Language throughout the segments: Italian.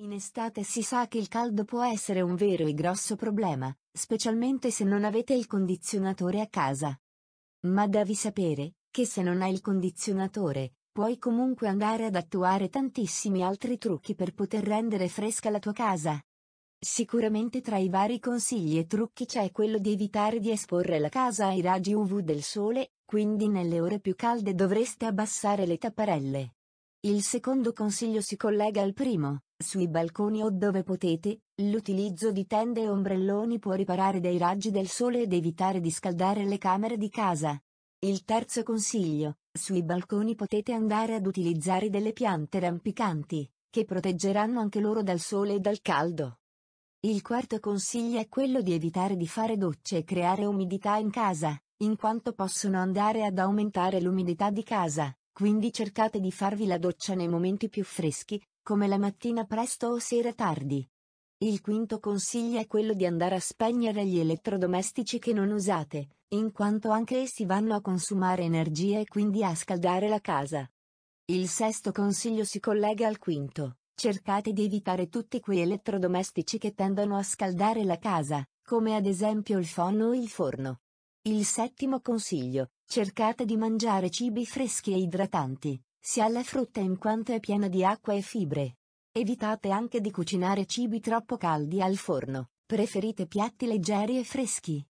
In estate si sa che il caldo può essere un vero e grosso problema, specialmente se non avete il condizionatore a casa. Ma devi sapere che se non hai il condizionatore, puoi comunque andare ad attuare tantissimi altri trucchi per poter rendere fresca la tua casa. Sicuramente tra i vari consigli e trucchi c'è quello di evitare di esporre la casa ai raggi UV del sole, quindi nelle ore più calde dovreste abbassare le tapparelle. Il secondo consiglio si collega al primo, sui balconi o dove potete, l'utilizzo di tende e ombrelloni può riparare dei raggi del sole ed evitare di scaldare le camere di casa. Il terzo consiglio, sui balconi potete andare ad utilizzare delle piante rampicanti, che proteggeranno anche loro dal sole e dal caldo. Il quarto consiglio è quello di evitare di fare docce e creare umidità in casa, in quanto possono andare ad aumentare l'umidità di casa. Quindi cercate di farvi la doccia nei momenti più freschi, come la mattina presto o sera tardi. Il quinto consiglio è quello di andare a spegnere gli elettrodomestici che non usate, in quanto anche essi vanno a consumare energia e quindi a scaldare la casa. Il sesto consiglio si collega al quinto. Cercate di evitare tutti quei elettrodomestici che tendono a scaldare la casa, come ad esempio il forno o il forno. Il settimo consiglio, Cercate di mangiare cibi freschi e idratanti, sia la frutta in quanto è piena di acqua e fibre. Evitate anche di cucinare cibi troppo caldi al forno, preferite piatti leggeri e freschi.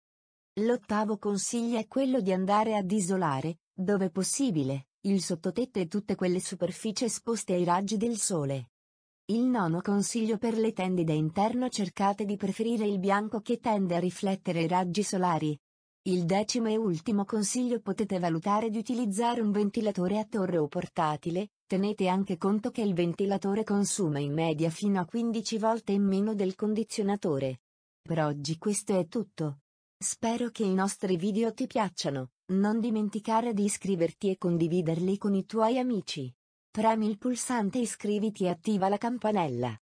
L'ottavo consiglio è quello di andare ad isolare, dove possibile, il sottotetto e tutte quelle superfici esposte ai raggi del sole. Il nono consiglio per le tende da interno cercate di preferire il bianco che tende a riflettere i raggi solari, il decimo e ultimo consiglio potete valutare di utilizzare un ventilatore a torre o portatile, tenete anche conto che il ventilatore consuma in media fino a 15 volte in meno del condizionatore. Per oggi questo è tutto. Spero che i nostri video ti piacciono, non dimenticare di iscriverti e condividerli con i tuoi amici. Premi il pulsante iscriviti e attiva la campanella.